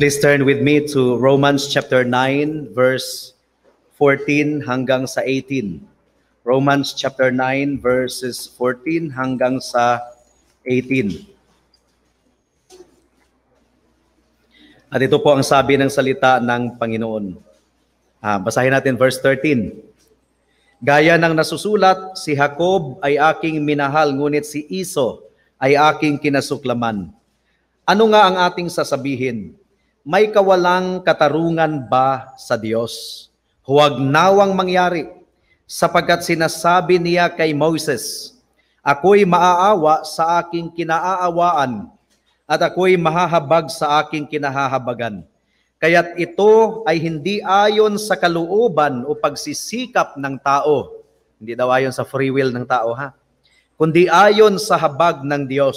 Please turn with me to Romans chapter 9 verse 14 hanggang sa 18. Romans chapter 9 verses 14 hanggang sa 18. At ito po ang sabi ng salita ng Panginoon. Ah, basahin natin verse 13. Gaya ng nasusulat, si Jacob ay aking minahal, ngunit si Iso ay aking kinasuklaman. Ano nga ang ating sasabihin? may kawalang katarungan ba sa Diyos? Huwag nawang mangyari, sapagkat sinasabi niya kay Moses, Ako'y maaawa sa aking kinaaawaan at ako'y mahahabag sa aking kinahahabagan. Kaya't ito ay hindi ayon sa kalooban o pagsisikap ng tao. Hindi daw ayon sa free will ng tao ha. Kundi ayon sa habag ng Diyos.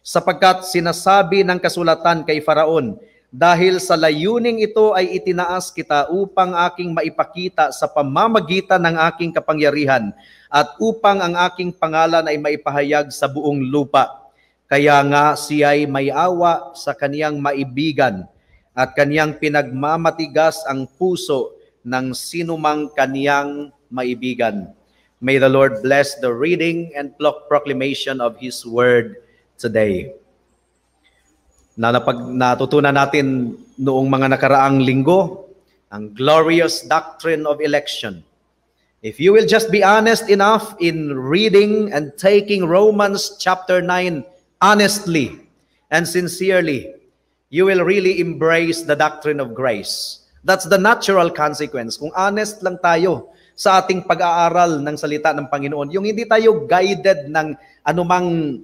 Sapagkat sinasabi ng kasulatan kay Faraon, dahil sa layuning ito ay itinaas kita upang aking maipakita sa pamamagitan ng aking kapangyarihan at upang ang aking pangalan ay maipahayag sa buong lupa. Kaya nga siya'y may awa sa kaniyang maibigan at kaniyang pinagmamatigas ang puso ng sinumang kaniyang maibigan. May the Lord bless the reading and proclamation of His word today na napag natutunan natin noong mga nakaraang linggo, ang glorious doctrine of election. If you will just be honest enough in reading and taking Romans chapter 9 honestly and sincerely, you will really embrace the doctrine of grace. That's the natural consequence. Kung honest lang tayo sa ating pag-aaral ng salita ng Panginoon, yung hindi tayo guided ng anumang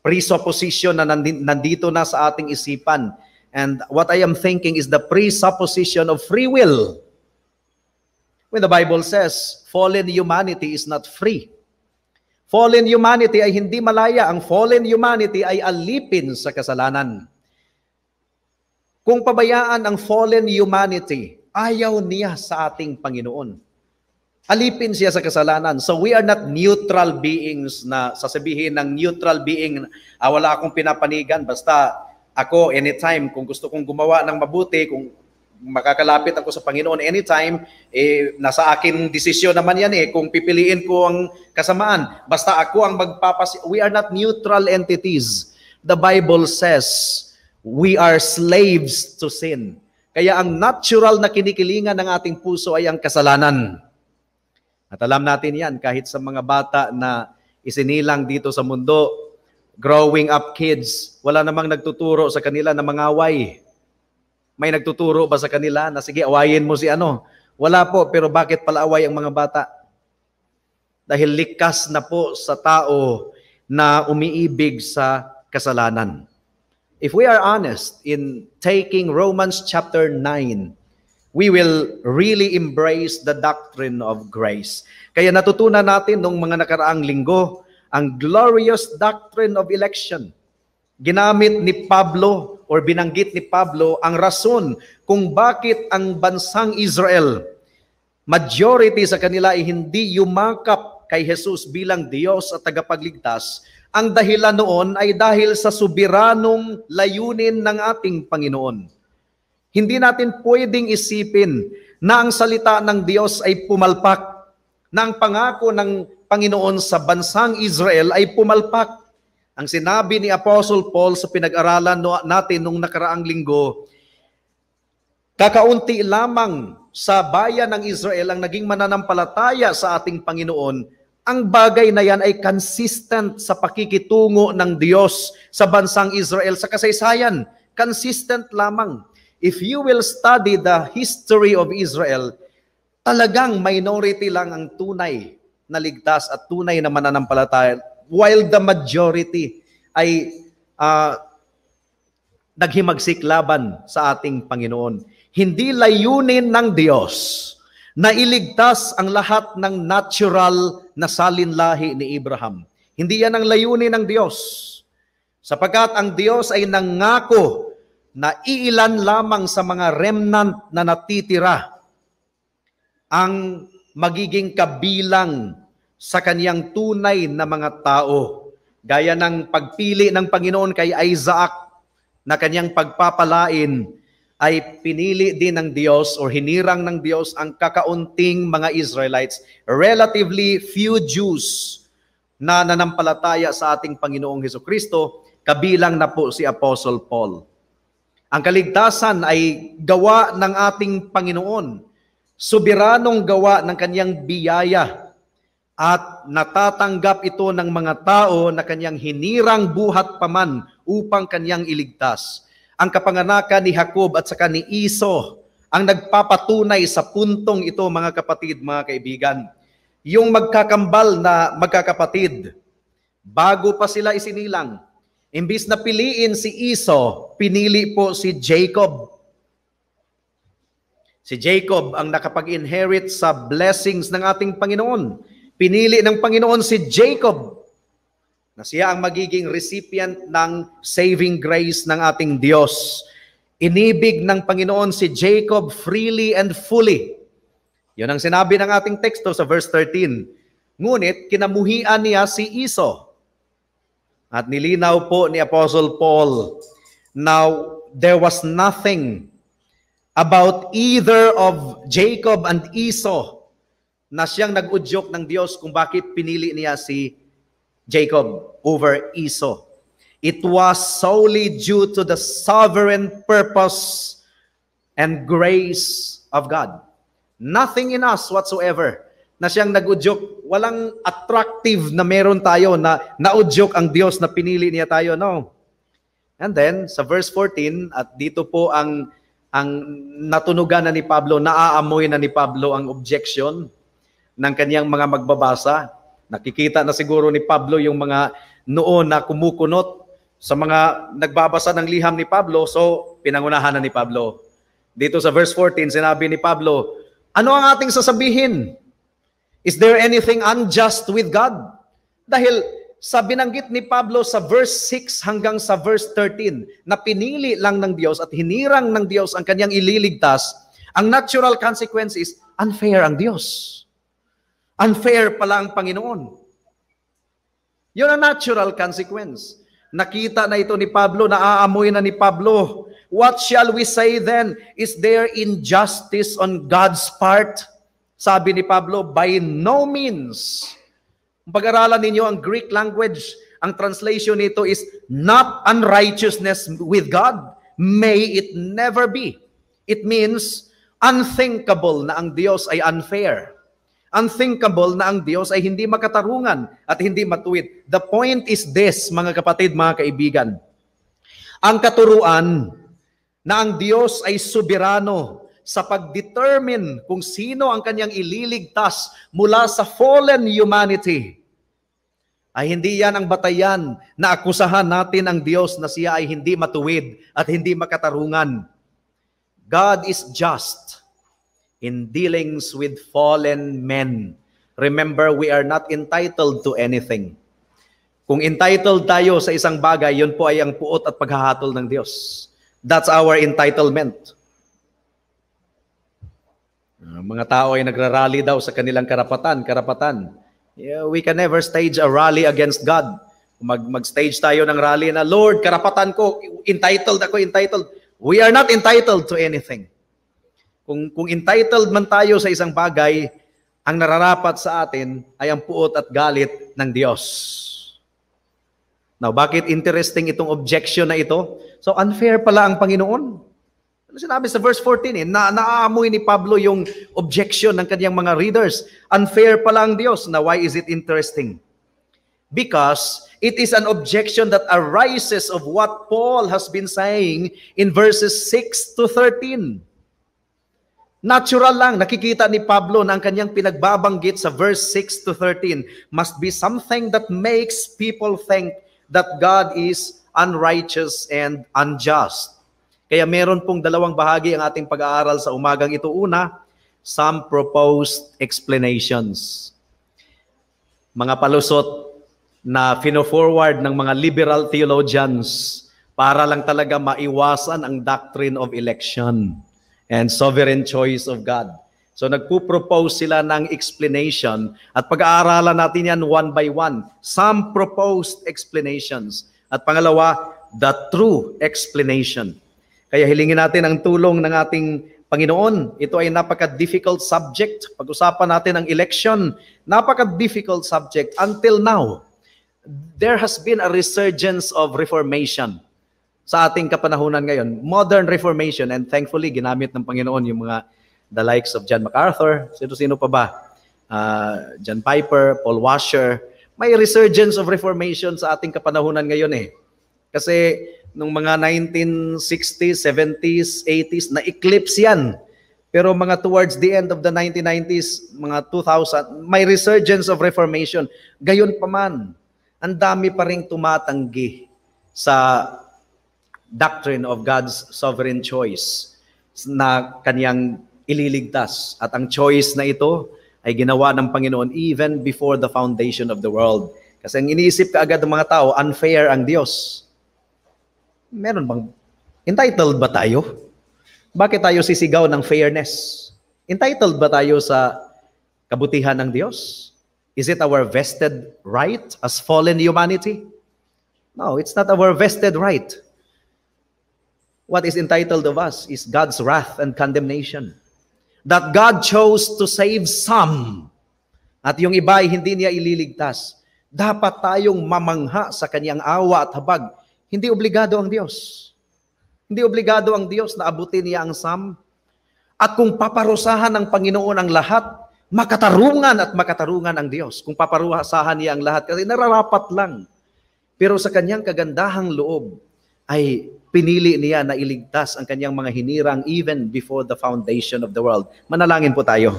presupposition na nandito na sa ating isipan. And what I am thinking is the presupposition of free will. When the Bible says, fallen humanity is not free. Fallen humanity ay hindi malaya. Ang fallen humanity ay alipin sa kasalanan. Kung pabayaan ang fallen humanity, ayaw niya sa ating Panginoon alipin siya sa kasalanan. So we are not neutral beings na sasabihin ng neutral being, ah, wala akong pinapanigan, basta ako anytime, kung gusto kong gumawa ng mabuti, kung makakalapit ako sa Panginoon anytime, eh, nasa akin desisyon naman yan eh, kung pipiliin ko ang kasamaan. Basta ako ang magpapas... We are not neutral entities. The Bible says, we are slaves to sin. Kaya ang natural na kinikilingan ng ating puso ay ang kasalanan. At alam natin yan, kahit sa mga bata na isinilang dito sa mundo, growing up kids, wala namang nagtuturo sa kanila na away. May nagtuturo ba sa kanila na sige, awayin mo si ano? Wala po, pero bakit pala away ang mga bata? Dahil likas na po sa tao na umiibig sa kasalanan. If we are honest in taking Romans chapter 9, we will really embrace the doctrine of grace. Kaya natutunan natin nung mga nakaraang linggo ang glorious doctrine of election. Ginamit ni Pablo or binanggit ni Pablo ang rason kung bakit ang bansang Israel majority sa kanila ay hindi yumakap kay Jesus bilang Diyos at tagapagligtas, ang dahilan noon ay dahil sa subiranong layunin ng ating Panginoon. Hindi natin pwedeng isipin na ang salita ng Diyos ay pumalpak, na ang pangako ng Panginoon sa bansang Israel ay pumalpak. Ang sinabi ni Apostle Paul sa pinag-aralan natin nung nakaraang linggo, kakaunti lamang sa bayan ng Israel ang naging mananampalataya sa ating Panginoon, ang bagay na yan ay consistent sa pakikitungo ng Diyos sa bansang Israel sa kasaysayan. Consistent lamang If you will study the history of Israel, talagang minority lang ang tunay na ligtas at tunay na mananampalataya while the majority ay uh, ah, naghimagsik laban sa ating Panginoon. Hindi layunin ng Diyos na iligtas ang lahat ng natural na salinlahi ni Abraham. Hindi yan ang layunin ng Diyos. Sapagkat ang Diyos ay nangako na iilan lamang sa mga remnant na natitira ang magiging kabilang sa kaniyang tunay na mga tao. Gaya ng pagpili ng Panginoon kay Isaac na kaniyang pagpapalain ay pinili din ng Diyos or hinirang ng Diyos ang kakaunting mga Israelites, relatively few Jews na nanampalataya sa ating Panginoong Heso Kristo, kabilang na po si Apostle Paul. Ang kaligtasan ay gawa ng ating Panginoon, soberanong gawa ng kanyang biyaya at natatanggap ito ng mga tao na kanyang hinirang buhat paman upang kanyang iligtas. Ang kapanganakan ni Jacob at saka ni Iso ang nagpapatunay sa puntong ito mga kapatid, mga kaibigan. Yung magkakambal na magkakapatid, bago pa sila isinilang, Imbis na piliin si Iso, pinili po si Jacob. Si Jacob ang nakapag-inherit sa blessings ng ating Panginoon. Pinili ng Panginoon si Jacob na siya ang magiging recipient ng saving grace ng ating Diyos. Inibig ng Panginoon si Jacob freely and fully. Yun ang sinabi ng ating teksto sa verse 13. Ngunit kinamuhian niya si Esau at nilinaw po ni Apostle Paul, Now, there was nothing about either of Jacob and Esau na siyang nag-udyok ng Diyos kung bakit pinili niya si Jacob over Esau. It was solely due to the sovereign purpose and grace of God. Nothing in us whatsoever na siyang nag-udyok. Walang attractive na meron tayo na naudyok ang Diyos na pinili niya tayo. No. And then, sa verse 14, at dito po ang ang natunugan na ni Pablo, naaamoy na ni Pablo ang objection ng kaniyang mga magbabasa. Nakikita na siguro ni Pablo yung mga noon na kumukunot sa mga nagbabasa ng liham ni Pablo. So, pinangunahan na ni Pablo. Dito sa verse 14, sinabi ni Pablo, ano ang ating sasabihin? Is there anything unjust with God? Dahil sa binanggit ni Pablo sa verse 6 hanggang sa verse 13 na pinili lang ng Diyos at hinirang ng Diyos ang kanyang ililigtas, ang natural consequence is unfair ang Diyos. Unfair pala ang Panginoon. Yun ang natural consequence. Nakita na ito ni Pablo, naaamoy na ni Pablo. What shall we say then? Is there injustice on God's part? Sabi ni Pablo, by no means. Pag-aralan ninyo ang Greek language, ang translation nito is not unrighteousness with God. May it never be. It means unthinkable na ang Diyos ay unfair. Unthinkable na ang Diyos ay hindi makatarungan at hindi matuwid. The point is this, mga kapatid, mga kaibigan. Ang katuruan na ang Diyos ay soberano sa pagdetermine kung sino ang kanyang ililigtas mula sa fallen humanity. Ay hindi yan ang batayan na akusahan natin ang Diyos na siya ay hindi matuwid at hindi makatarungan. God is just in dealings with fallen men. Remember, we are not entitled to anything. Kung entitled tayo sa isang bagay, yun po ay ang puot at paghahatol ng Diyos. That's our entitlement. Ah, mga tao ay nagra-rally daw sa kanilang karapatan, karapatan. Yeah, we can never stage a rally against God. Mag, mag-stage tayo ng rally na, Lord, karapatan ko, entitled ako, entitled. We are not entitled to anything. Kung, kung entitled man tayo sa isang bagay, ang nararapat sa atin ay ang puot at galit ng Diyos. Now, bakit interesting itong objection na ito? So, unfair pala ang Panginoon. Ano sinabi sa verse 14 eh? Na, naaamoy ni Pablo yung objection ng kanyang mga readers. Unfair pala ang Diyos. Now, why is it interesting? Because it is an objection that arises of what Paul has been saying in verses 6 to 13. Natural lang, nakikita ni Pablo na ang kanyang pinagbabanggit sa verse 6 to 13 must be something that makes people think that God is unrighteous and unjust. Kaya meron pong dalawang bahagi ang ating pag-aaral sa umagang ito. Una, some proposed explanations. Mga palusot na fino-forward ng mga liberal theologians para lang talaga maiwasan ang doctrine of election and sovereign choice of God. So nagpo-propose sila ng explanation at pag-aaralan natin yan one by one. Some proposed explanations. At pangalawa, the true explanation. Kaya hilingin natin ang tulong ng ating Panginoon. Ito ay napaka-difficult subject. Pag-usapan natin ang election, napaka-difficult subject. Until now, there has been a resurgence of reformation sa ating kapanahunan ngayon. Modern reformation and thankfully ginamit ng Panginoon yung mga the likes of John MacArthur, sino-sino pa ba? Uh, John Piper, Paul Washer. May resurgence of reformation sa ating kapanahunan ngayon eh. Kasi nung mga 1960s, 70s, 80s, na-eclipse yan. Pero mga towards the end of the 1990s, mga 2000, may resurgence of reformation. Gayon pa man, ang dami pa ring tumatanggi sa doctrine of God's sovereign choice na kaniyang ililigtas. At ang choice na ito ay ginawa ng Panginoon even before the foundation of the world. Kasi ang iniisip kaagad ng mga tao, unfair ang Diyos meron bang, entitled ba tayo? Bakit tayo sisigaw ng fairness? Entitled ba tayo sa kabutihan ng Diyos? Is it our vested right as fallen humanity? No, it's not our vested right. What is entitled of us is God's wrath and condemnation. That God chose to save some at yung iba ay hindi niya ililigtas. Dapat tayong mamangha sa kanyang awa at habag hindi obligado ang Diyos. Hindi obligado ang Diyos na abutin niya ang Sam. At kung paparusahan ng Panginoon ang lahat, makatarungan at makatarungan ang Diyos. Kung paparusahan niya ang lahat, kasi nararapat lang. Pero sa kanyang kagandahang loob, ay pinili niya na iligtas ang kanyang mga hinirang even before the foundation of the world. Manalangin po tayo.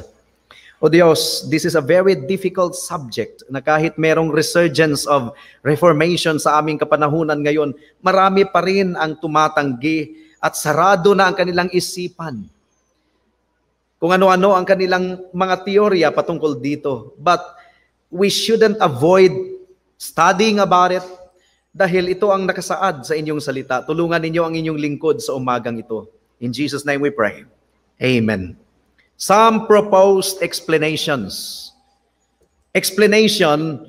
O Diyos, this is a very difficult subject na kahit merong resurgence of reformation sa aming kapanahunan ngayon, marami pa rin ang tumatanggi at sarado na ang kanilang isipan. Kung ano-ano ang kanilang mga teorya patungkol dito. But we shouldn't avoid studying about it dahil ito ang nakasaad sa inyong salita. Tulungan ninyo ang inyong lingkod sa umagang ito. In Jesus' name we pray. Amen. Some proposed explanations. Explanation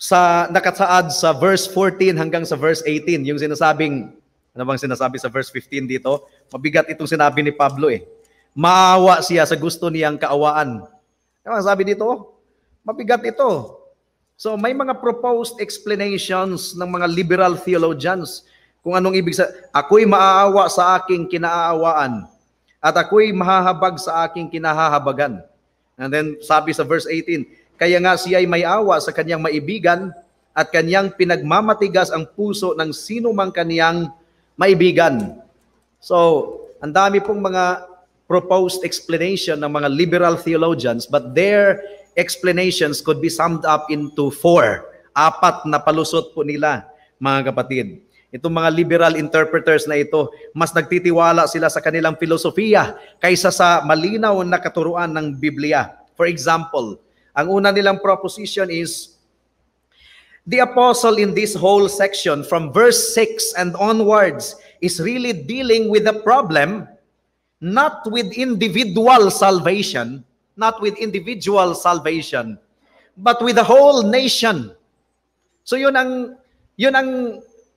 sa nakataad sa verse 14 hanggang sa verse 18, yung sinasabing, ano bang sinasabi sa verse 15 dito? Mabigat itong sinabi ni Pablo eh. Maawa siya sa gusto niyang kaawaan. Ano sabi dito? Mabigat ito. So may mga proposed explanations ng mga liberal theologians kung anong ibig sa ako'y maaawa sa aking kinaawaan at ako'y mahahabag sa aking kinahahabagan. And then sabi sa verse 18, Kaya nga siya ay may awa sa kanyang maibigan at kanyang pinagmamatigas ang puso ng sino mang kaniyang maibigan. So, ang dami pong mga proposed explanation ng mga liberal theologians, but their explanations could be summed up into four. Apat na palusot po nila, mga kapatid. Itong mga liberal interpreters na ito, mas nagtitiwala sila sa kanilang filosofiya kaysa sa malinaw na katuruan ng Biblia. For example, ang una nilang proposition is, The apostle in this whole section from verse 6 and onwards is really dealing with the problem not with individual salvation, not with individual salvation, but with the whole nation. So yun ang yun ang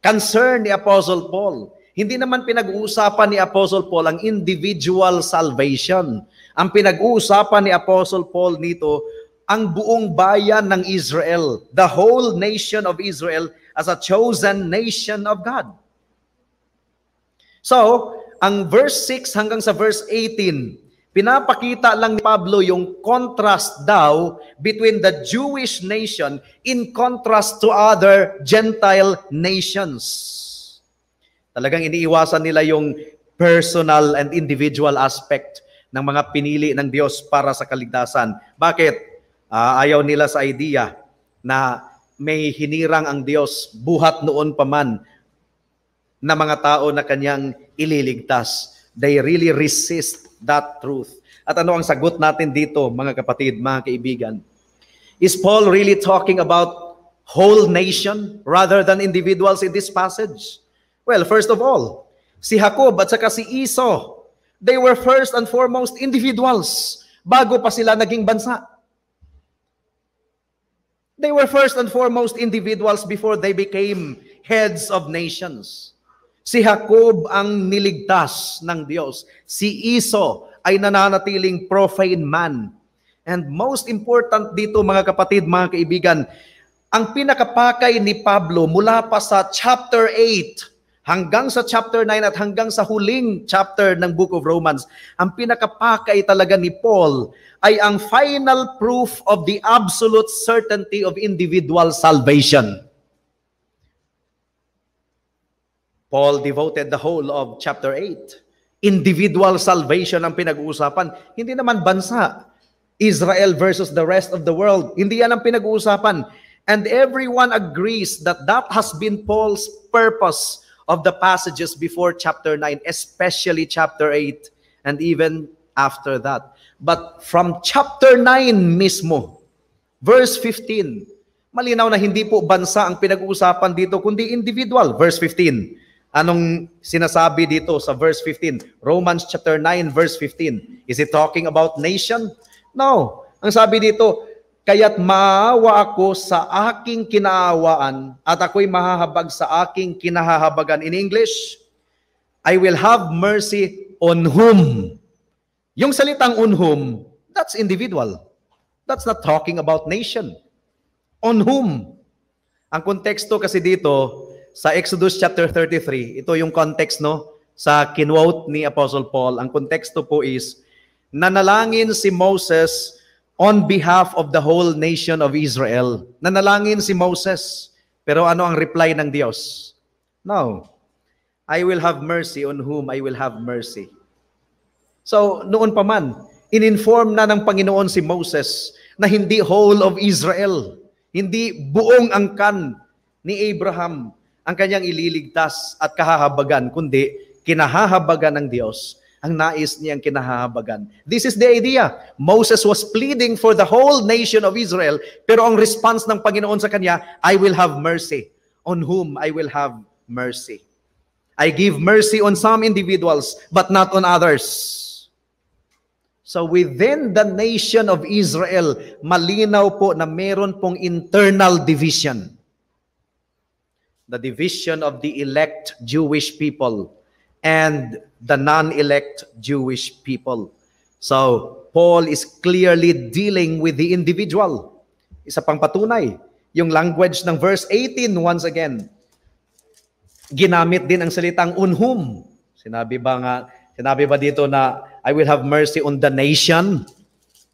concern ni Apostle Paul. Hindi naman pinag-uusapan ni Apostle Paul ang individual salvation. Ang pinag-uusapan ni Apostle Paul nito, ang buong bayan ng Israel, the whole nation of Israel as a chosen nation of God. So, ang verse 6 hanggang sa verse 18, Pinapakita lang ni Pablo yung contrast daw between the Jewish nation in contrast to other Gentile nations. Talagang iniiwasan nila yung personal and individual aspect ng mga pinili ng Diyos para sa kaligtasan. Bakit? Uh, ayaw nila sa idea na may hinirang ang Diyos buhat noon pa man na mga tao na kanyang ililigtas. They really resist that truth? At ano ang sagot natin dito, mga kapatid, mga kaibigan? Is Paul really talking about whole nation rather than individuals in this passage? Well, first of all, si Jacob at saka si Esau, they were first and foremost individuals bago pa sila naging bansa. They were first and foremost individuals before they became heads of nations. Si Jacob ang niligtas ng Diyos. Si Iso ay nananatiling profane man. And most important dito mga kapatid, mga kaibigan, ang pinakapakay ni Pablo mula pa sa chapter 8 hanggang sa chapter 9 at hanggang sa huling chapter ng Book of Romans, ang pinakapakay talaga ni Paul ay ang final proof of the absolute certainty of individual salvation. Paul devoted the whole of chapter 8. Individual salvation ang pinag-uusapan. Hindi naman bansa. Israel versus the rest of the world. Hindi yan ang pinag-uusapan. And everyone agrees that that has been Paul's purpose of the passages before chapter 9, especially chapter 8 and even after that. But from chapter 9 mismo, verse 15, malinaw na hindi po bansa ang pinag-uusapan dito, kundi individual. Verse 15, Anong sinasabi dito sa verse 15? Romans chapter 9 verse 15. Is it talking about nation? No. Ang sabi dito, kaya't maawa ako sa aking kinaawaan at ako'y mahahabag sa aking kinahahabagan. In English, I will have mercy on whom? Yung salitang on whom, that's individual. That's not talking about nation. On whom? Ang konteksto kasi dito, sa Exodus chapter 33, ito yung context no sa kinwote ni Apostle Paul. Ang konteksto po is nanalangin si Moses on behalf of the whole nation of Israel. Nanalangin si Moses. Pero ano ang reply ng Diyos? No. I will have mercy on whom I will have mercy. So, noon pa man, ininform na ng Panginoon si Moses na hindi whole of Israel, hindi buong angkan ni Abraham ang kanyang ililigtas at kahahabagan, kundi kinahahabagan ng Diyos ang nais niyang kinahahabagan. This is the idea. Moses was pleading for the whole nation of Israel, pero ang response ng Panginoon sa kanya, I will have mercy on whom I will have mercy. I give mercy on some individuals, but not on others. So within the nation of Israel, malinaw po na meron pong internal division the division of the elect Jewish people and the non-elect Jewish people. So, Paul is clearly dealing with the individual. Isa pang patunay, yung language ng verse 18 once again. Ginamit din ang salitang unhum. Sinabi ba nga, sinabi ba dito na I will have mercy on the nation?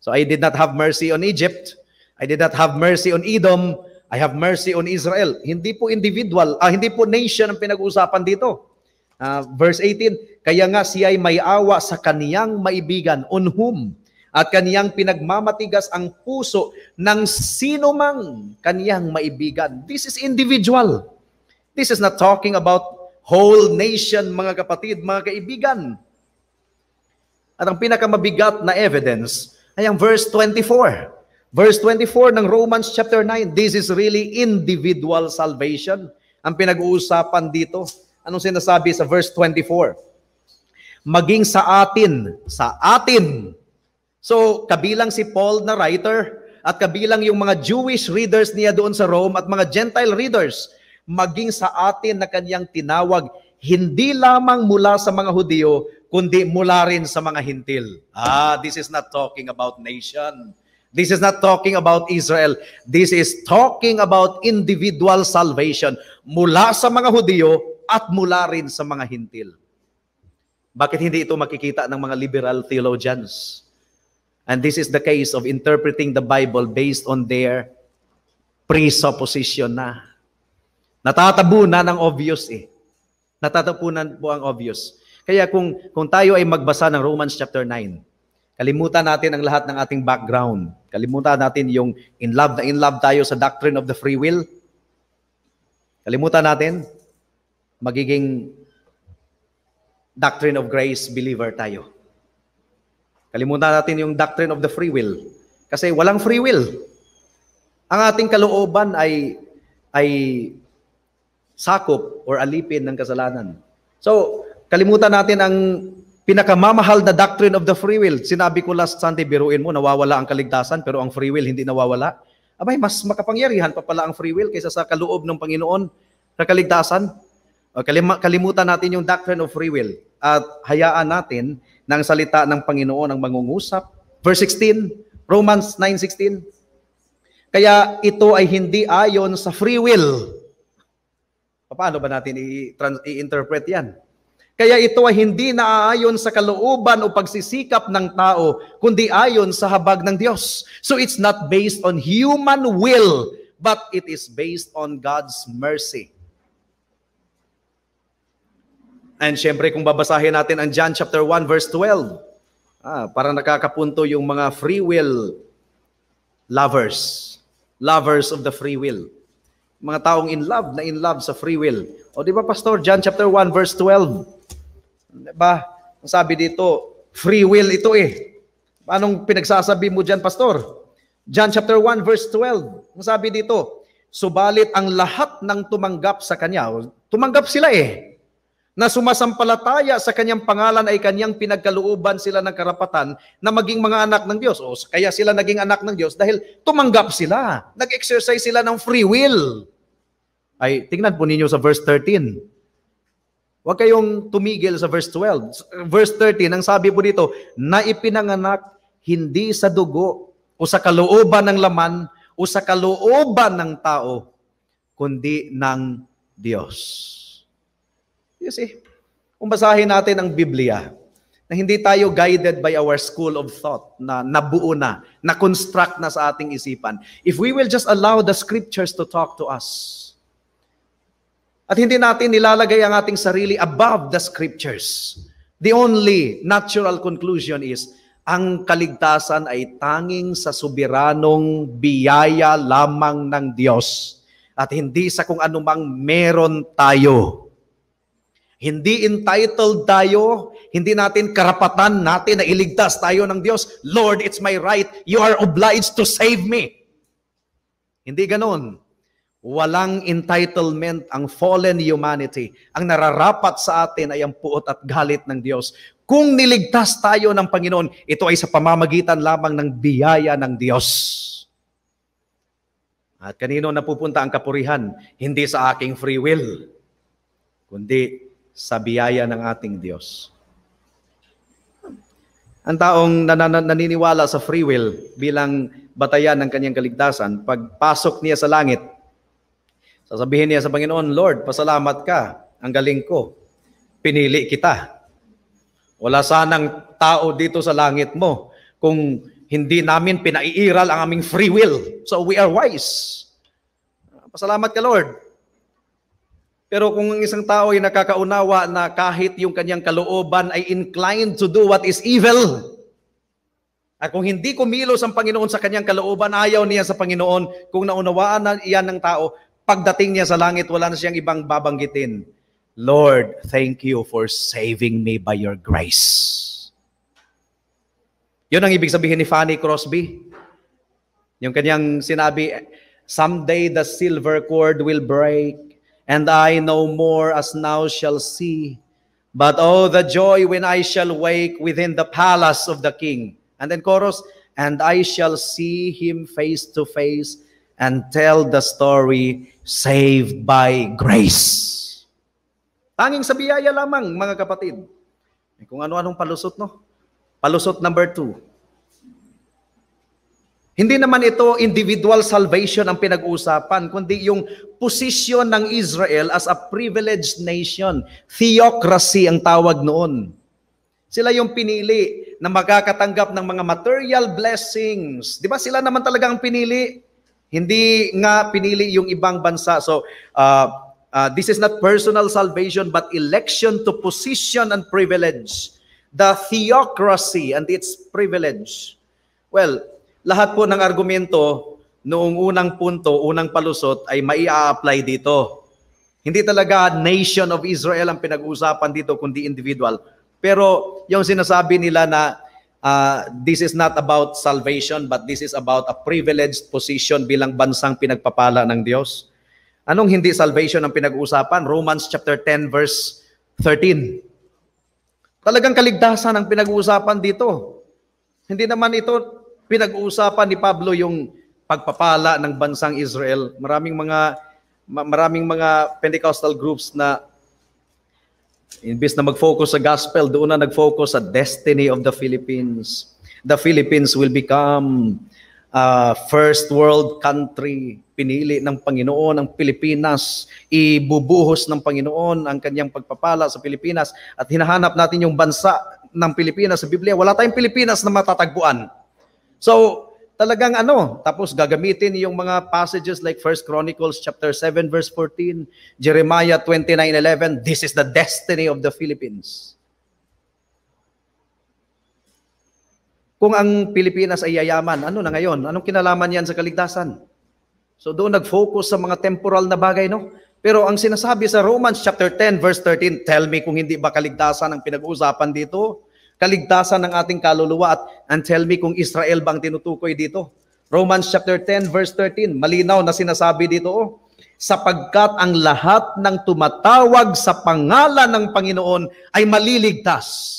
So I did not have mercy on Egypt. I did not have mercy on Edom, I have mercy on Israel. Hindi po individual, ah, hindi po nation ang pinag-uusapan dito. Uh, verse 18, Kaya nga siya ay may awa sa kaniyang maibigan, on whom, at kaniyang pinagmamatigas ang puso ng sino mang kaniyang maibigan. This is individual. This is not talking about whole nation, mga kapatid, mga kaibigan. At ang pinakamabigat na evidence ay ang verse 24. Verse 24 ng Romans chapter 9, this is really individual salvation. Ang pinag-uusapan dito, anong sinasabi sa verse 24? Maging sa atin, sa atin. So, kabilang si Paul na writer at kabilang yung mga Jewish readers niya doon sa Rome at mga Gentile readers, maging sa atin na kanyang tinawag, hindi lamang mula sa mga Hudyo, kundi mula rin sa mga Hintil. Ah, this is not talking about nation. This is not talking about Israel. This is talking about individual salvation mula sa mga Hudyo at mula rin sa mga Hintil. Bakit hindi ito makikita ng mga liberal theologians? And this is the case of interpreting the Bible based on their presupposition na. Natatabunan na ng obvious eh. Natatapunan po ang obvious. Kaya kung, kung tayo ay magbasa ng Romans chapter 9, kalimutan natin ang lahat ng ating background. Kalimutan natin yung in love na in love tayo sa doctrine of the free will. Kalimutan natin, magiging doctrine of grace believer tayo. Kalimutan natin yung doctrine of the free will. Kasi walang free will. Ang ating kalooban ay ay sakop or alipin ng kasalanan. So, kalimutan natin ang Pinakamamahal na doctrine of the free will. Sinabi ko last Sunday, biruin mo, nawawala ang kaligtasan, pero ang free will hindi nawawala. Abay, mas makapangyarihan pa pala ang free will kaysa sa kaloob ng Panginoon sa kaligtasan. Kalim- kalimutan natin yung doctrine of free will at hayaan natin ng salita ng Panginoon ang mangungusap. Verse 16, Romans 9.16 Kaya ito ay hindi ayon sa free will. Paano ba natin i-interpret yan? Kaya ito ay hindi naaayon sa kalooban o pagsisikap ng tao, kundi ayon sa habag ng Diyos. So it's not based on human will, but it is based on God's mercy. And syempre kung babasahin natin ang John chapter 1 verse 12, ah, para nakakapunto yung mga free will lovers, lovers of the free will. Mga taong in love na in love sa free will. O di ba pastor John chapter 1 verse 12? ba? Ang sabi dito, free will ito eh. Anong pinagsasabi mo dyan, Pastor? John chapter 1 verse 12. Ang sabi dito, subalit ang lahat ng tumanggap sa kanya, tumanggap sila eh, na sumasampalataya sa kanyang pangalan ay kanyang pinagkalooban sila ng karapatan na maging mga anak ng Diyos. O kaya sila naging anak ng Diyos dahil tumanggap sila. Nag-exercise sila ng free will. Ay, tingnan po ninyo sa verse 13. Huwag kayong tumigil sa verse 12. Verse 13, ang sabi po dito, na ipinanganak hindi sa dugo o sa kalooban ng laman o sa kalooban ng tao, kundi ng Diyos. You see, kung basahin natin ang Biblia, na hindi tayo guided by our school of thought, na nabuo na, na-construct na sa ating isipan. If we will just allow the scriptures to talk to us, at hindi natin nilalagay ang ating sarili above the scriptures. The only natural conclusion is, ang kaligtasan ay tanging sa soberanong biyaya lamang ng Diyos at hindi sa kung anumang meron tayo. Hindi entitled tayo, hindi natin karapatan natin na iligtas tayo ng Diyos. Lord, it's my right. You are obliged to save me. Hindi ganon. Walang entitlement ang fallen humanity. Ang nararapat sa atin ay ang puot at galit ng Diyos. Kung niligtas tayo ng Panginoon, ito ay sa pamamagitan lamang ng biyaya ng Diyos. At kanino napupunta ang kapurihan? Hindi sa aking free will, kundi sa biyaya ng ating Diyos. Ang taong nan- naniniwala sa free will bilang batayan ng kanyang kaligtasan, pagpasok niya sa langit, Sasabihin niya sa Panginoon, Lord, pasalamat ka. Ang galing ko. Pinili kita. Wala sanang tao dito sa langit mo kung hindi namin pinaiiral ang aming free will. So we are wise. Pasalamat ka, Lord. Pero kung ang isang tao ay nakakaunawa na kahit yung kanyang kalooban ay inclined to do what is evil, at kung hindi kumilos ang Panginoon sa kanyang kalooban, ayaw niya sa Panginoon, kung naunawaan na iyan ng tao, Pagdating niya sa langit, wala na siyang ibang babanggitin. Lord, thank you for saving me by your grace. Yun ang ibig sabihin ni Fanny Crosby. Yung kanyang sinabi, Someday the silver cord will break, and I no more as now shall see. But oh, the joy when I shall wake within the palace of the king. And then chorus, and I shall see him face to face, and tell the story saved by grace. Tanging sa biyaya lamang, mga kapatid. Eh, kung ano-anong palusot, no? Palusot number two. Hindi naman ito individual salvation ang pinag-uusapan, kundi yung position ng Israel as a privileged nation. Theocracy ang tawag noon. Sila yung pinili na magkakatanggap ng mga material blessings. Di ba sila naman talaga ang pinili? Hindi nga pinili yung ibang bansa. So, uh, uh, this is not personal salvation, but election to position and privilege. The theocracy and its privilege. Well, lahat po ng argumento noong unang punto, unang palusot ay maia-apply dito. Hindi talaga nation of Israel ang pinag-uusapan dito, kundi individual. Pero yung sinasabi nila na uh, this is not about salvation, but this is about a privileged position bilang bansang pinagpapala ng Diyos. Anong hindi salvation ang pinag-uusapan? Romans chapter 10 verse 13. Talagang kaligtasan ang pinag-uusapan dito. Hindi naman ito pinag-uusapan ni Pablo yung pagpapala ng bansang Israel. Maraming mga maraming mga Pentecostal groups na Imbis na mag-focus sa gospel, doon na nag-focus sa destiny of the Philippines. The Philippines will become a first world country. Pinili ng Panginoon ang Pilipinas. Ibubuhos ng Panginoon ang kanyang pagpapala sa Pilipinas. At hinahanap natin yung bansa ng Pilipinas sa Biblia. Wala tayong Pilipinas na matatagpuan. So, talagang ano, tapos gagamitin yung mga passages like First Chronicles chapter 7 verse 14, Jeremiah 29:11, this is the destiny of the Philippines. Kung ang Pilipinas ay yayaman, ano na ngayon? Anong kinalaman yan sa kaligtasan? So doon nag-focus sa mga temporal na bagay, no? Pero ang sinasabi sa Romans chapter 10 verse 13, tell me kung hindi ba kaligtasan ang pinag-uusapan dito? kaligtasan ng ating kaluluwa at and tell me kung Israel bang tinutukoy dito. Romans chapter 10 verse 13, malinaw na sinasabi dito oh, sapagkat ang lahat ng tumatawag sa pangalan ng Panginoon ay maliligtas.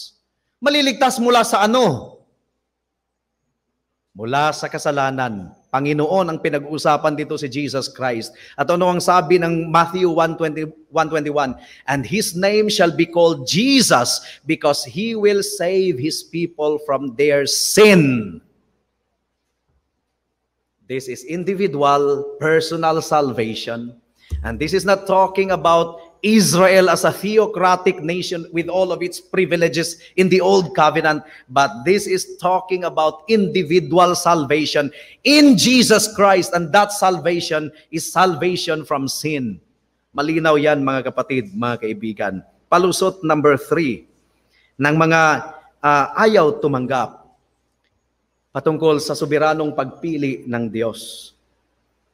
Maliligtas mula sa ano? Mula sa kasalanan Panginoon ang pinag-uusapan dito si Jesus Christ. At ano ang sabi ng Matthew 120, 121? And His name shall be called Jesus because He will save His people from their sin. This is individual, personal salvation. And this is not talking about Israel as a theocratic nation with all of its privileges in the old covenant, but this is talking about individual salvation in Jesus Christ, and that salvation is salvation from sin. Malinaw yan mga kapatid, mga kaibigan. Palusot number three ng mga uh, ayaw tumanggap patungkol sa soberanong pagpili ng Diyos.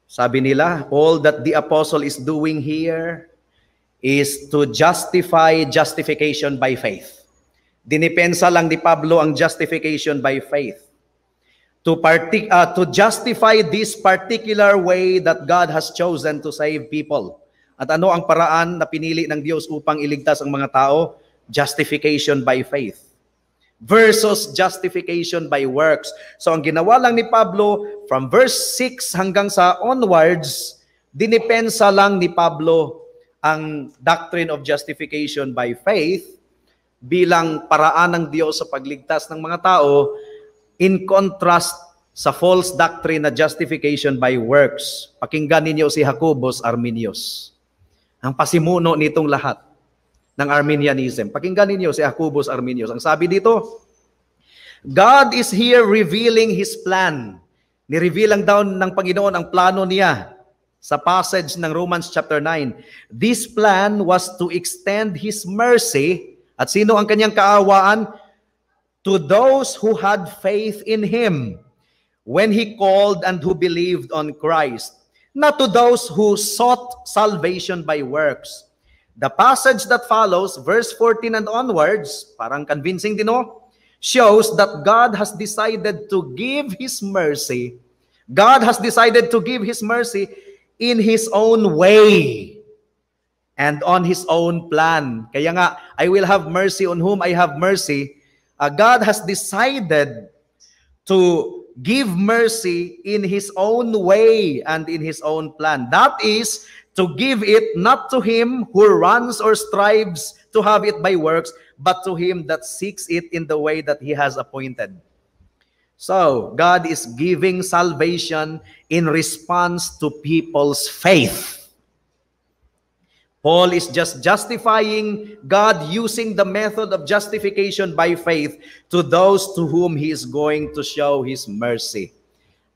Sabi nila, all that the apostle is doing here is to justify justification by faith. Dinipensa lang ni Pablo ang justification by faith. To, partic- uh, to justify this particular way that God has chosen to save people. At ano ang paraan na pinili ng Diyos upang iligtas ang mga tao? Justification by faith versus justification by works. So ang ginawa lang ni Pablo from verse 6 hanggang sa onwards, dinipensa lang ni Pablo ang doctrine of justification by faith bilang paraan ng Diyos sa pagligtas ng mga tao in contrast sa false doctrine na justification by works. Pakinggan ninyo si Jacobus Arminius. Ang pasimuno nitong lahat ng Arminianism. Pakinggan ninyo si Jacobus Arminius. Ang sabi dito, God is here revealing His plan. Nireveal lang daw ng Panginoon ang plano niya sa passage ng Romans chapter 9. This plan was to extend His mercy at sino ang kanyang kaawaan? To those who had faith in Him when He called and who believed on Christ, not to those who sought salvation by works. The passage that follows, verse 14 and onwards, parang convincing din o, shows that God has decided to give His mercy. God has decided to give His mercy in His own way and on His own plan. Kaya nga, I will have mercy on whom I have mercy. Uh, God has decided to give mercy in His own way and in His own plan. That is, to give it not to him who runs or strives to have it by works, but to him that seeks it in the way that He has appointed. So, God is giving salvation in response to people's faith. Paul is just justifying God using the method of justification by faith to those to whom He is going to show His mercy.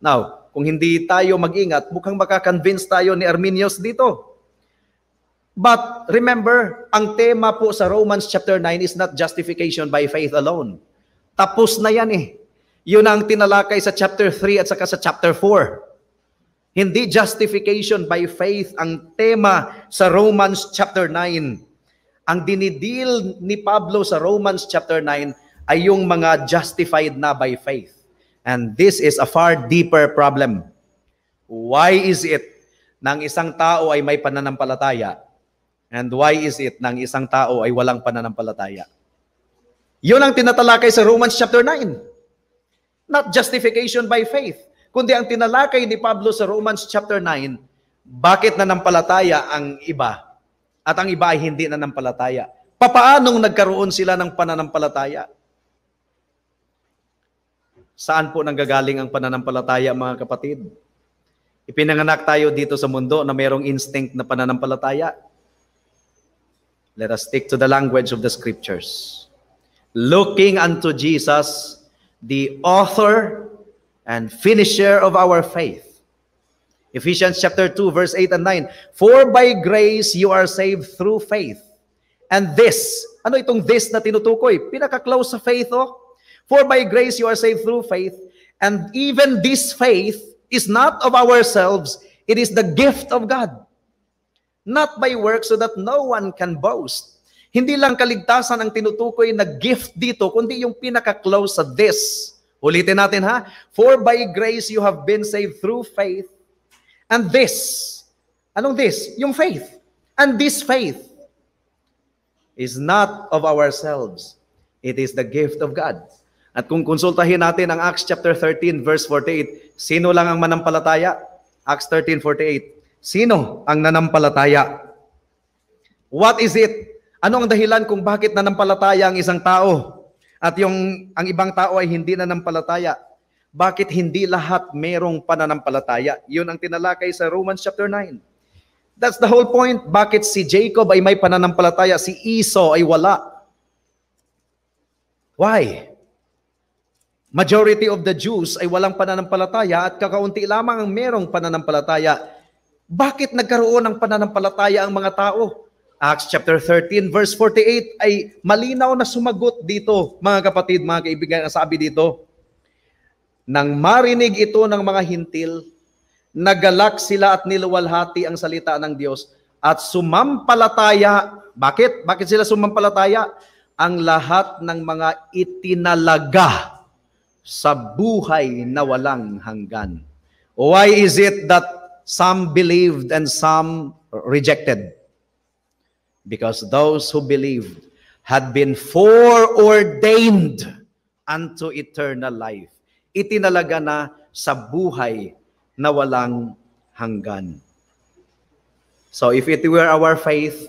Now, kung hindi tayo mag-ingat, mukhang makakonvince tayo ni Arminius dito. But remember, ang tema po sa Romans chapter 9 is not justification by faith alone. Tapos na yan eh. Yun ang tinalakay sa chapter 3 at saka sa chapter 4. Hindi justification by faith ang tema sa Romans chapter 9. Ang dinideal ni Pablo sa Romans chapter 9 ay yung mga justified na by faith. And this is a far deeper problem. Why is it nang isang tao ay may pananampalataya? And why is it nang isang tao ay walang pananampalataya? Yun ang tinatalakay sa Romans chapter 9. Not justification by faith, kundi ang tinalakay ni Pablo sa Romans chapter 9, bakit na nanampalataya ang iba at ang iba ay hindi nanampalataya? Papaanong nagkaroon sila ng pananampalataya? Saan po nanggagaling ang pananampalataya mga kapatid? Ipinanganak tayo dito sa mundo na mayroong instinct na pananampalataya. Let us stick to the language of the scriptures. Looking unto Jesus, the author and finisher of our faith. Ephesians chapter 2 verse 8 and 9. For by grace you are saved through faith. And this, ano itong this na tinutukoy? Pinaka-close sa faith oh. For by grace you are saved through faith. And even this faith is not of ourselves, it is the gift of God. Not by works so that no one can boast. Hindi lang kaligtasan ang tinutukoy na gift dito, kundi yung pinaka-close sa this. Ulitin natin ha. For by grace you have been saved through faith. And this, anong this? Yung faith. And this faith is not of ourselves. It is the gift of God. At kung konsultahin natin ang Acts chapter 13 verse 48, sino lang ang manampalataya? Acts 13:48. Sino ang nanampalataya? What is it? Ano ang dahilan kung bakit nanampalataya ang isang tao at yung ang ibang tao ay hindi nanampalataya? Bakit hindi lahat merong pananampalataya? Yun ang tinalakay sa Romans chapter 9. That's the whole point. Bakit si Jacob ay may pananampalataya, si Esau ay wala? Why? Majority of the Jews ay walang pananampalataya at kakaunti lamang ang merong pananampalataya. Bakit nagkaroon ng pananampalataya ang mga tao? Acts chapter 13 verse 48 ay malinaw na sumagot dito mga kapatid, mga kaibigan, ang sabi dito. Nang marinig ito ng mga hintil, nagalak sila at niluwalhati ang salita ng Diyos at sumampalataya. Bakit? Bakit sila sumampalataya? Ang lahat ng mga itinalaga sa buhay na walang hanggan. Why is it that some believed and some rejected? because those who believed had been foreordained unto eternal life. Itinalaga na sa buhay na walang hanggan. So if it were our faith,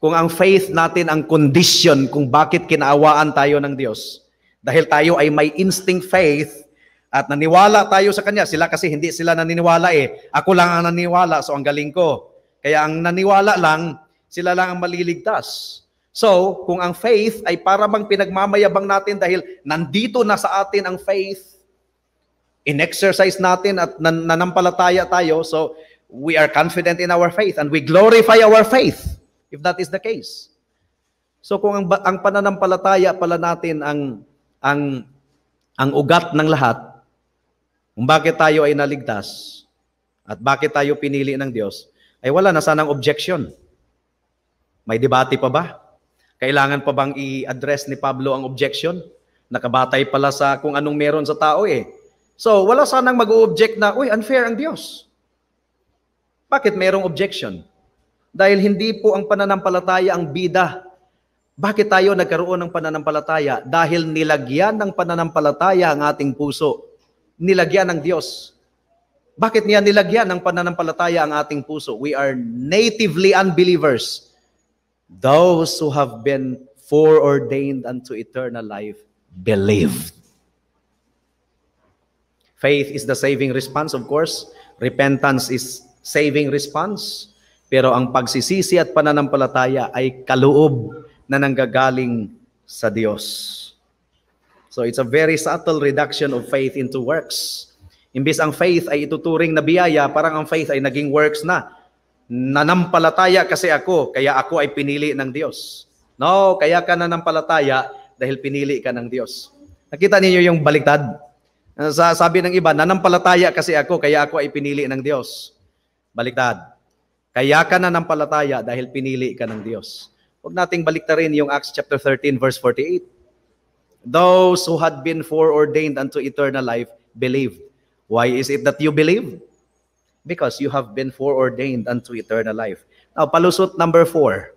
kung ang faith natin ang condition kung bakit kinaawaan tayo ng Diyos, dahil tayo ay may instinct faith at naniwala tayo sa Kanya. Sila kasi hindi sila naniniwala eh. Ako lang ang naniwala, so ang galing ko. Kaya ang naniwala lang, sila lang ang maliligtas. So, kung ang faith ay para mang pinagmamayabang natin dahil nandito na sa atin ang faith, in-exercise natin at nan- nanampalataya tayo, so we are confident in our faith and we glorify our faith if that is the case. So kung ang, ang pananampalataya pala natin ang ang ang ugat ng lahat, kung bakit tayo ay naligtas at bakit tayo pinili ng Diyos, ay wala na sanang objection. May debate pa ba? Kailangan pa bang i-address ni Pablo ang objection? Nakabatay pala sa kung anong meron sa tao eh. So, wala sanang mag-object na, uy, unfair ang Diyos. Bakit merong objection? Dahil hindi po ang pananampalataya ang bida. Bakit tayo nagkaroon ng pananampalataya? Dahil nilagyan ng pananampalataya ang ating puso. Nilagyan ng Diyos. Bakit niya nilagyan ng pananampalataya ang ating puso? We are natively unbelievers those who have been foreordained unto eternal life believed. Faith is the saving response, of course. Repentance is saving response. Pero ang pagsisisi at pananampalataya ay kaloob na nanggagaling sa Diyos. So it's a very subtle reduction of faith into works. Imbis ang faith ay ituturing na biyaya, parang ang faith ay naging works na nanampalataya kasi ako, kaya ako ay pinili ng Diyos. No, kaya ka nanampalataya dahil pinili ka ng Diyos. Nakita niyo yung baliktad? Sa sabi ng iba, nanampalataya kasi ako, kaya ako ay pinili ng Diyos. Baliktad. Kaya ka nanampalataya dahil pinili ka ng Diyos. Huwag nating baliktarin yung Acts chapter 13 verse 48. Those who had been foreordained unto eternal life believed. Why is it that you believe? because you have been foreordained unto eternal life. Now, palusot number four.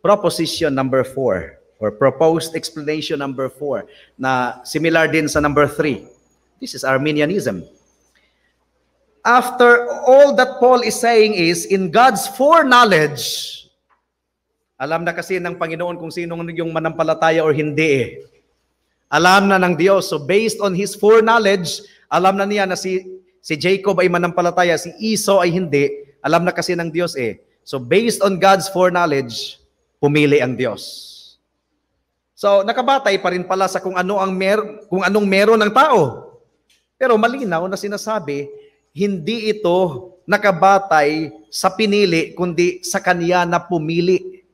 Proposition number four or proposed explanation number four na similar din sa number three. This is Arminianism. After all that Paul is saying is, in God's foreknowledge, alam na kasi ng Panginoon kung sino yung manampalataya or hindi eh. Alam na ng Diyos. So based on His foreknowledge, alam na niya na si Si Jacob ay manampalataya, si Esau ay hindi. Alam na kasi ng Diyos eh. So based on God's foreknowledge, pumili ang Diyos. So nakabatay pa rin pala sa kung ano ang mer kung anong meron ng tao. Pero malinaw na sinasabi, hindi ito nakabatay sa pinili kundi sa kaniya na pumili.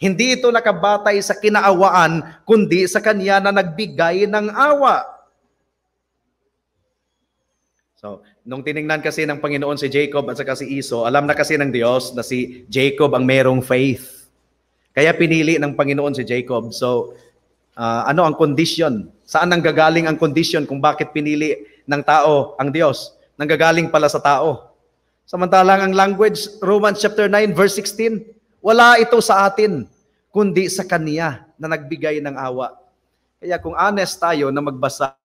Hindi ito nakabatay sa kinaawaan kundi sa kaniya na nagbigay ng awa. So, nung tiningnan kasi ng Panginoon si Jacob at saka si Iso, alam na kasi ng Diyos na si Jacob ang merong faith. Kaya pinili ng Panginoon si Jacob. So, uh, ano ang condition? Saan nang gagaling ang condition kung bakit pinili ng tao ang Diyos? Nanggagaling pala sa tao. Samantalang ang language, Romans chapter 9, verse 16, wala ito sa atin, kundi sa Kaniya na nagbigay ng awa. Kaya kung honest tayo na magbasa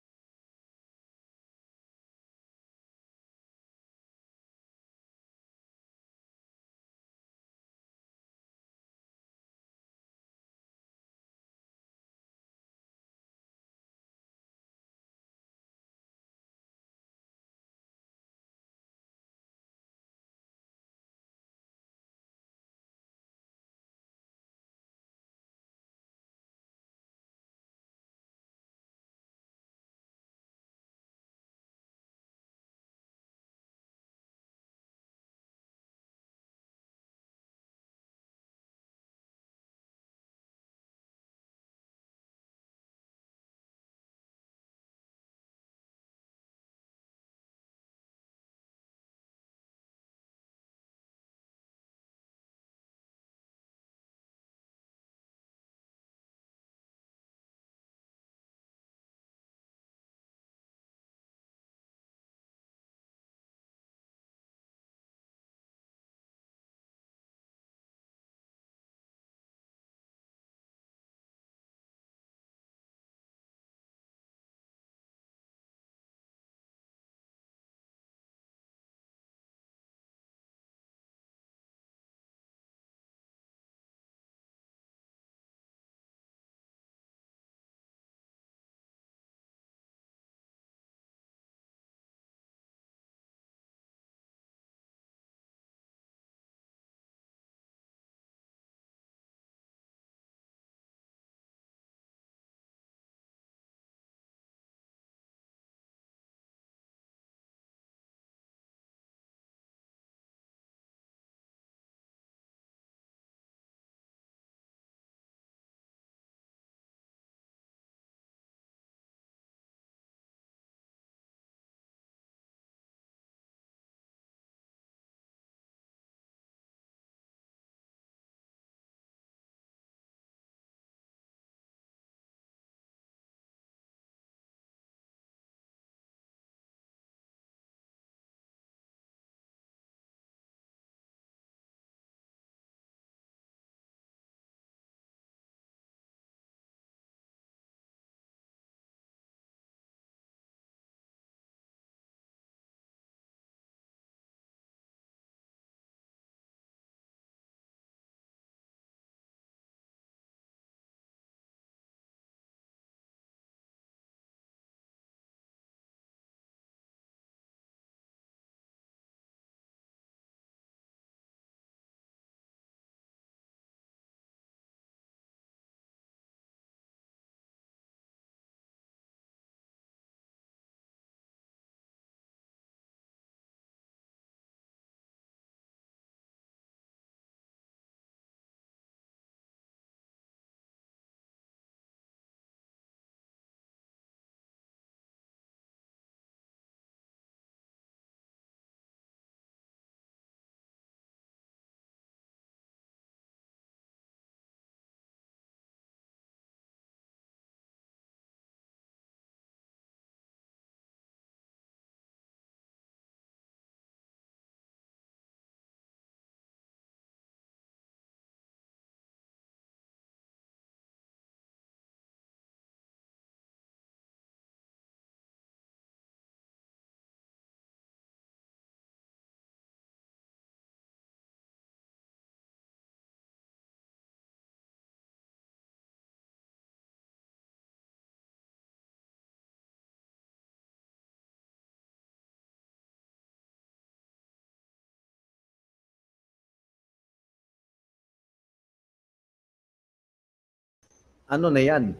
ano na yan?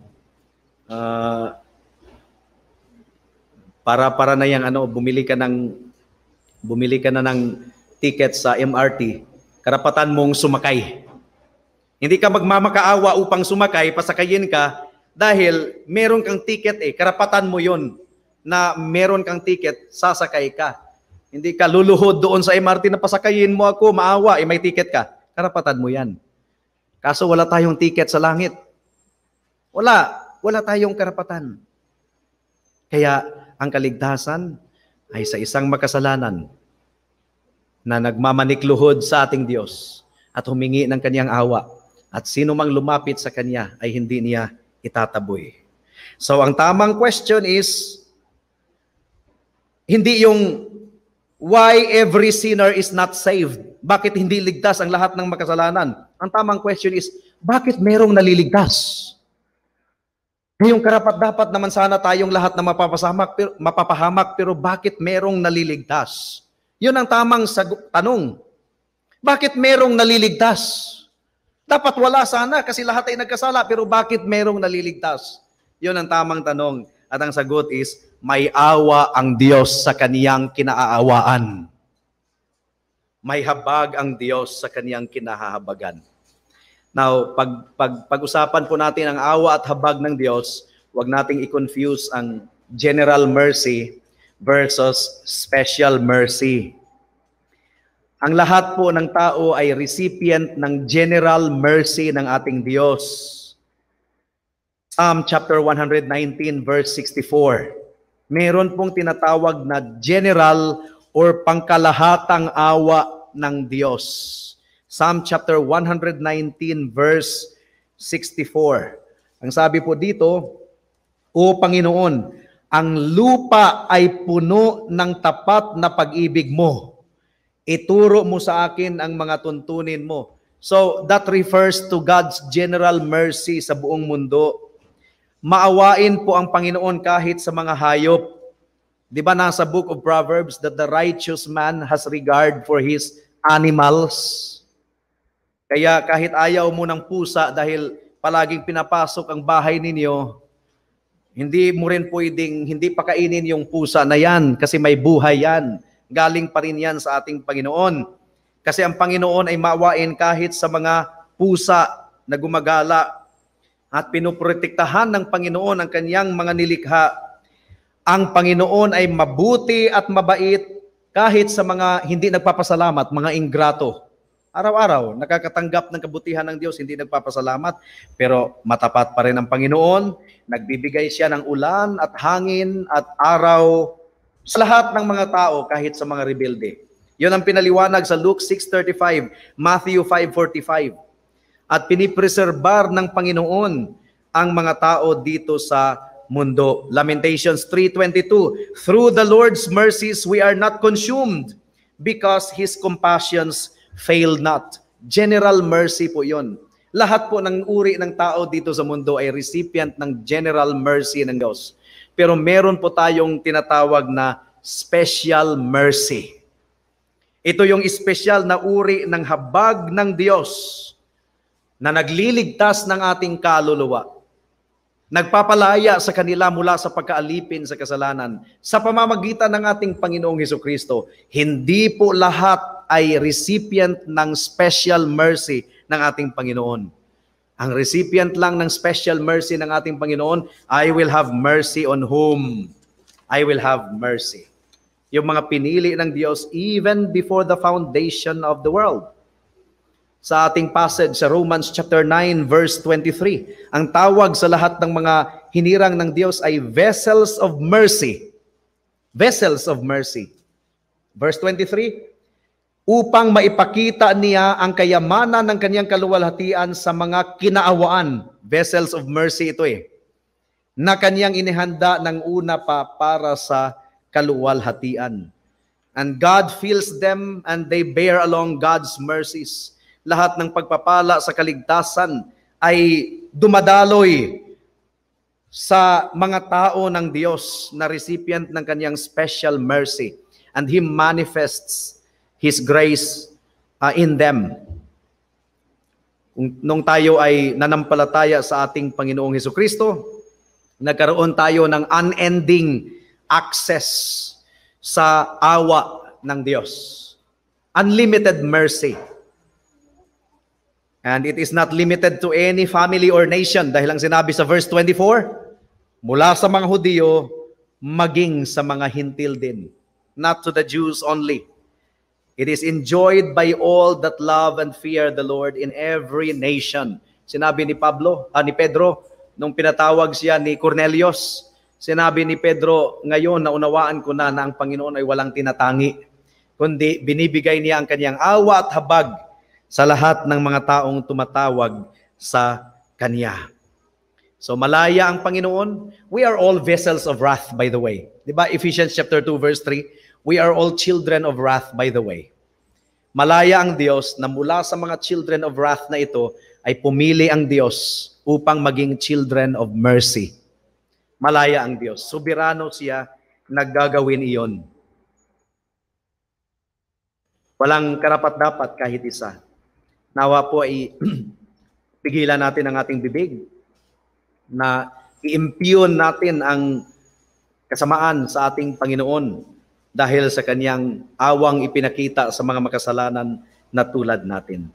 Uh, ah, para para na yang ano bumili ka ng bumili ka na ng ticket sa MRT karapatan mong sumakay hindi ka magmamakaawa upang sumakay pasakayin ka dahil meron kang ticket eh karapatan mo yon na meron kang ticket sasakay ka hindi ka luluhod doon sa MRT na pasakayin mo ako maawa eh may ticket ka karapatan mo yan kaso wala tayong ticket sa langit wala. Wala tayong karapatan. Kaya ang kaligtasan ay sa isang makasalanan na nagmamanikluhod sa ating Diyos at humingi ng kanyang awa. At sino mang lumapit sa kanya ay hindi niya itataboy. So ang tamang question is, hindi yung why every sinner is not saved. Bakit hindi ligtas ang lahat ng makasalanan? Ang tamang question is, bakit merong naliligtas? Ngayong karapat-dapat naman sana tayong lahat na mapapasamak, pero, mapapahamak, pero bakit merong naliligtas? Yun ang tamang sagot, tanong. Bakit merong naliligtas? Dapat wala sana kasi lahat ay nagkasala, pero bakit merong naliligtas? Yun ang tamang tanong. At ang sagot is, may awa ang Diyos sa kaniyang kinaaawaan. May habag ang Diyos sa kaniyang kinahahabagan. Now, pag, pag, pag-usapan po natin ang awa at habag ng Diyos, huwag nating i-confuse ang general mercy versus special mercy. Ang lahat po ng tao ay recipient ng general mercy ng ating Diyos. Psalm chapter 119 verse 64. Meron pong tinatawag na general or pangkalahatang awa ng Diyos. Psalm chapter 119 verse 64. Ang sabi po dito, O Panginoon, ang lupa ay puno ng tapat na pag-ibig mo. Ituro mo sa akin ang mga tuntunin mo. So that refers to God's general mercy sa buong mundo. Maawain po ang Panginoon kahit sa mga hayop. Di ba nasa book of Proverbs that the righteous man has regard for his animals? Kaya kahit ayaw mo ng pusa dahil palaging pinapasok ang bahay ninyo, hindi mo rin pwedeng hindi pakainin yung pusa na yan kasi may buhay yan. Galing pa rin yan sa ating Panginoon. Kasi ang Panginoon ay maawain kahit sa mga pusa na gumagala at pinoprotektahan ng Panginoon ang kanyang mga nilikha. Ang Panginoon ay mabuti at mabait kahit sa mga hindi nagpapasalamat, mga ingrato. Araw-araw, nakakatanggap ng kabutihan ng Diyos, hindi nagpapasalamat, pero matapat pa rin ang Panginoon. Nagbibigay siya ng ulan at hangin at araw sa lahat ng mga tao kahit sa mga rebelde. Yun ang pinaliwanag sa Luke 6.35, Matthew 5.45. At pinipreserbar ng Panginoon ang mga tao dito sa mundo. Lamentations 3.22, Through the Lord's mercies we are not consumed because His compassions fail not. General mercy po yon. Lahat po ng uri ng tao dito sa mundo ay recipient ng general mercy ng Diyos. Pero meron po tayong tinatawag na special mercy. Ito yung special na uri ng habag ng Diyos na nagliligtas ng ating kaluluwa nagpapalaya sa kanila mula sa pagkaalipin sa kasalanan sa pamamagitan ng ating Panginoong Heso Kristo. Hindi po lahat ay recipient ng special mercy ng ating Panginoon. Ang recipient lang ng special mercy ng ating Panginoon, I will have mercy on whom I will have mercy. Yung mga pinili ng Diyos even before the foundation of the world. Sa ating passage sa Romans chapter 9 verse 23, ang tawag sa lahat ng mga hinirang ng Diyos ay vessels of mercy. Vessels of mercy. Verse 23, upang maipakita niya ang kayamanan ng kanyang kaluwalhatian sa mga kinaawaan. Vessels of mercy ito eh. Na kanyang inihanda ng una pa para sa kaluwalhatian. And God fills them and they bear along God's mercies. Lahat ng pagpapala sa kaligtasan ay dumadaloy sa mga tao ng Diyos na recipient ng kanyang special mercy. And He manifests His grace uh, in them. Kung, nung tayo ay nanampalataya sa ating Panginoong Heso Kristo, nagkaroon tayo ng unending access sa awa ng Diyos. Unlimited mercy. And it is not limited to any family or nation dahil ang sinabi sa verse 24, mula sa mga Hudiyo, maging sa mga hintil din. Not to the Jews only, It is enjoyed by all that love and fear the Lord in every nation. Sinabi ni Pablo, ah, ni Pedro, nung pinatawag siya ni Cornelius, sinabi ni Pedro, ngayon naunawaan ko na na ang Panginoon ay walang tinatangi, kundi binibigay niya ang kanyang awa at habag sa lahat ng mga taong tumatawag sa kanya. So malaya ang Panginoon. We are all vessels of wrath by the way. 'Di ba? Ephesians chapter 2 verse 3. We are all children of wrath, by the way. Malaya ang Diyos na mula sa mga children of wrath na ito ay pumili ang Diyos upang maging children of mercy. Malaya ang Diyos. Soberano siya naggagawin iyon. Walang karapat-dapat kahit isa. Nawa po ay pigilan natin ang ating bibig na i natin ang kasamaan sa ating Panginoon dahil sa kanyang awang ipinakita sa mga makasalanan na tulad natin.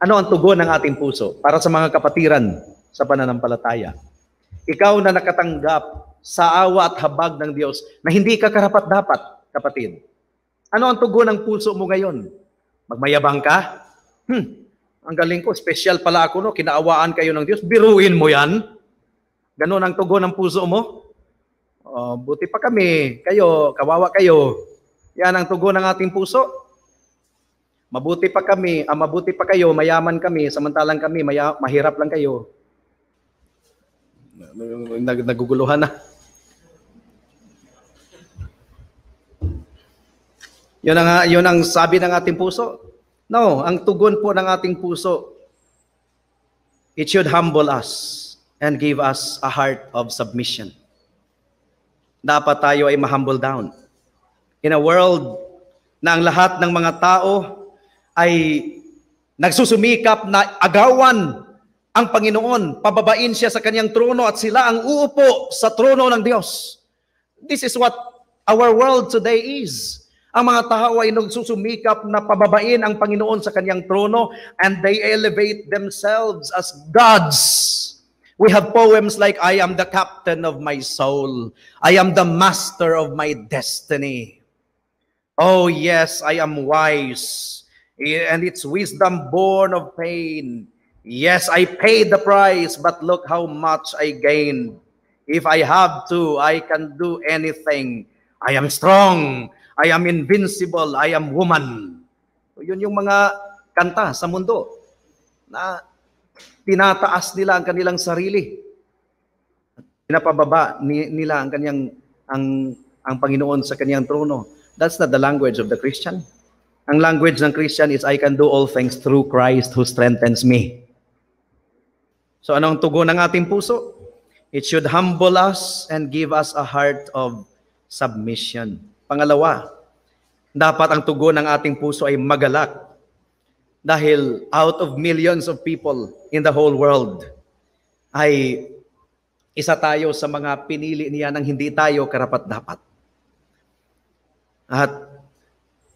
Ano ang tugon ng ating puso para sa mga kapatiran sa pananampalataya? Ikaw na nakatanggap sa awa at habag ng Diyos na hindi ka karapat-dapat, kapatid. Ano ang tugon ng puso mo ngayon? Magmayabang ka? Hmm, ang galing ko, special pala ako no, kinaawaan kayo ng Diyos, biruin mo yan. Ganun ang tugon ng puso mo. Oh, buti pa kami, kayo, kawawa kayo. Yan ang tugon ng ating puso. Mabuti pa kami, ah, mabuti pa kayo, mayaman kami, samantalang kami, maya, mahirap lang kayo. Nag, naguguluhan na. Yun ang, ah, yun ang sabi ng ating puso. No, ang tugon po ng ating puso, it should humble us and give us a heart of submission dapat tayo ay ma-humble down. In a world na ang lahat ng mga tao ay nagsusumikap na agawan ang Panginoon, pababain siya sa kanyang trono at sila ang uupo sa trono ng Diyos. This is what our world today is. Ang mga tao ay nagsusumikap na pababain ang Panginoon sa kanyang trono and they elevate themselves as gods. We have poems like, I am the captain of my soul. I am the master of my destiny. Oh, yes, I am wise. And it's wisdom born of pain. Yes, I paid the price, but look how much I gained. If I have to, I can do anything. I am strong. I am invincible. I am woman. So, yun yung mga kanta sa mundo na tinataas nila ang kanilang sarili. Pinapababa nila ang kanyang ang ang Panginoon sa kanyang trono. That's not the language of the Christian. Ang language ng Christian is I can do all things through Christ who strengthens me. So anong tugon ng ating puso? It should humble us and give us a heart of submission. Pangalawa, dapat ang tugon ng ating puso ay magalak dahil out of millions of people in the whole world ay isa tayo sa mga pinili niya nang hindi tayo karapat-dapat. At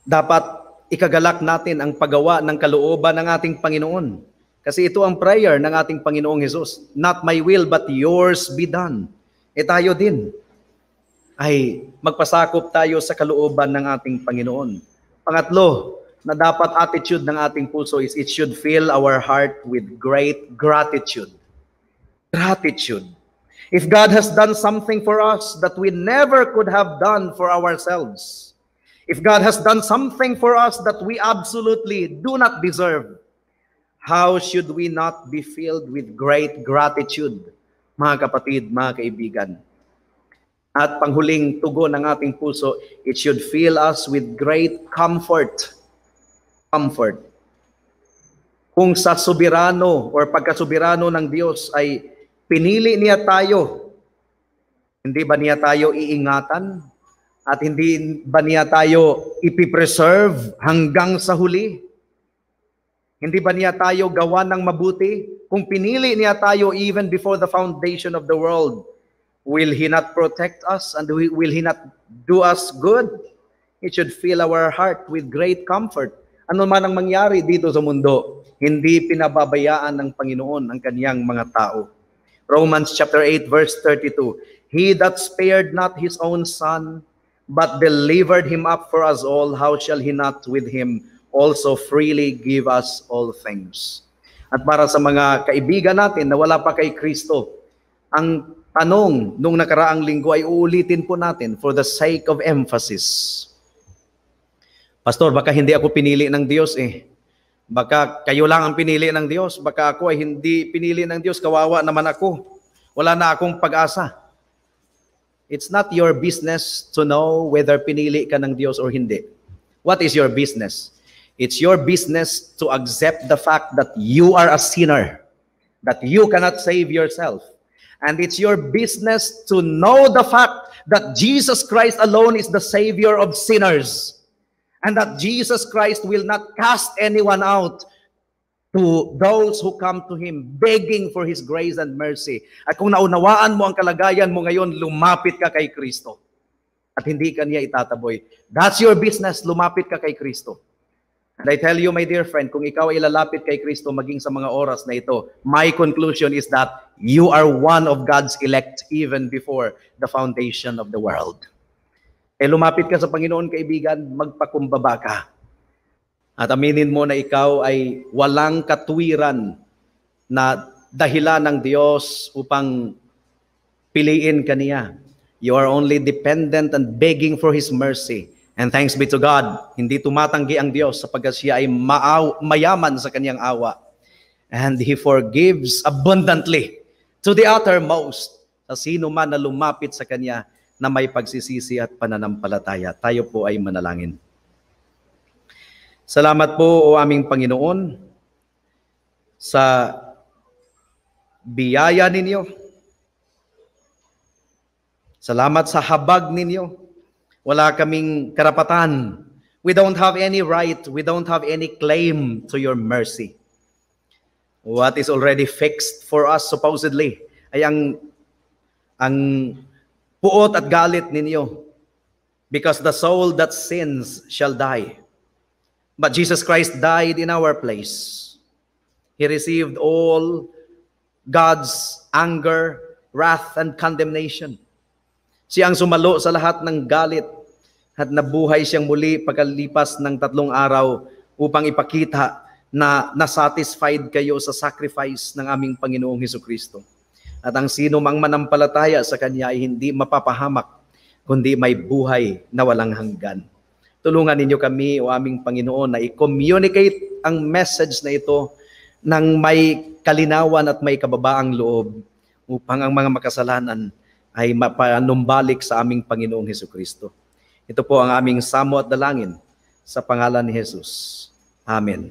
dapat ikagalak natin ang paggawa ng kalooban ng ating Panginoon. Kasi ito ang prayer ng ating Panginoong Hesus. Not my will but yours be done. E tayo din ay magpasakop tayo sa kalooban ng ating Panginoon. Pangatlo, na dapat attitude ng ating puso is it should fill our heart with great gratitude. Gratitude. If God has done something for us that we never could have done for ourselves, if God has done something for us that we absolutely do not deserve, how should we not be filled with great gratitude, mga kapatid, mga kaibigan? At panghuling tugon ng ating puso, it should fill us with great comfort comfort. Kung sa soberano or pagkasoberano ng Diyos ay pinili niya tayo, hindi ba niya tayo iingatan? At hindi ba niya tayo ipipreserve hanggang sa huli? Hindi ba niya tayo gawa ng mabuti? Kung pinili niya tayo even before the foundation of the world, will He not protect us and will He not do us good? It should fill our heart with great comfort ano man ang mangyari dito sa mundo, hindi pinababayaan ng Panginoon ang kaniyang mga tao. Romans chapter 8 verse 32. He that spared not his own son but delivered him up for us all, how shall he not with him also freely give us all things? At para sa mga kaibigan natin na wala pa kay Kristo, ang tanong nung nakaraang linggo ay uulitin po natin for the sake of emphasis. Pastor, baka hindi ako pinili ng Diyos eh. Baka kayo lang ang pinili ng Diyos. Baka ako ay hindi pinili ng Diyos. Kawawa naman ako. Wala na akong pag-asa. It's not your business to know whether pinili ka ng Diyos or hindi. What is your business? It's your business to accept the fact that you are a sinner, that you cannot save yourself. And it's your business to know the fact that Jesus Christ alone is the Savior of sinners and that Jesus Christ will not cast anyone out to those who come to Him, begging for His grace and mercy. At kung naunawaan mo ang kalagayan mo ngayon, lumapit ka kay Kristo. At hindi ka niya itataboy. That's your business, lumapit ka kay Kristo. And I tell you, my dear friend, kung ikaw ay lalapit kay Kristo maging sa mga oras na ito, my conclusion is that you are one of God's elect even before the foundation of the world. Eh lumapit ka sa Panginoon, kaibigan, magpakumbaba ka. At aminin mo na ikaw ay walang katwiran na dahilan ng Diyos upang piliin kaniya. You are only dependent and begging for His mercy. And thanks be to God, hindi tumatanggi ang Diyos sapagkat siya ay maaw, mayaman sa kanyang awa. And He forgives abundantly to the uttermost sa sino man na lumapit sa Kanya na may pagsisisi at pananampalataya. Tayo po ay manalangin. Salamat po o aming Panginoon sa biyaya ninyo. Salamat sa habag ninyo. Wala kaming karapatan. We don't have any right. We don't have any claim to your mercy. What is already fixed for us supposedly ay ang ang puot at galit ninyo. Because the soul that sins shall die. But Jesus Christ died in our place. He received all God's anger, wrath, and condemnation. Siya ang sumalo sa lahat ng galit at nabuhay siyang muli pagkalipas ng tatlong araw upang ipakita na nasatisfied kayo sa sacrifice ng aming Panginoong Heso Kristo. At ang sino mang manampalataya sa Kanya ay hindi mapapahamak, kundi may buhay na walang hanggan. Tulungan ninyo kami o aming Panginoon na i-communicate ang message na ito ng may kalinawan at may kababaang loob upang ang mga makasalanan ay mapanumbalik sa aming Panginoong Heso Kristo. Ito po ang aming samo at dalangin sa pangalan ni Jesus. Amen.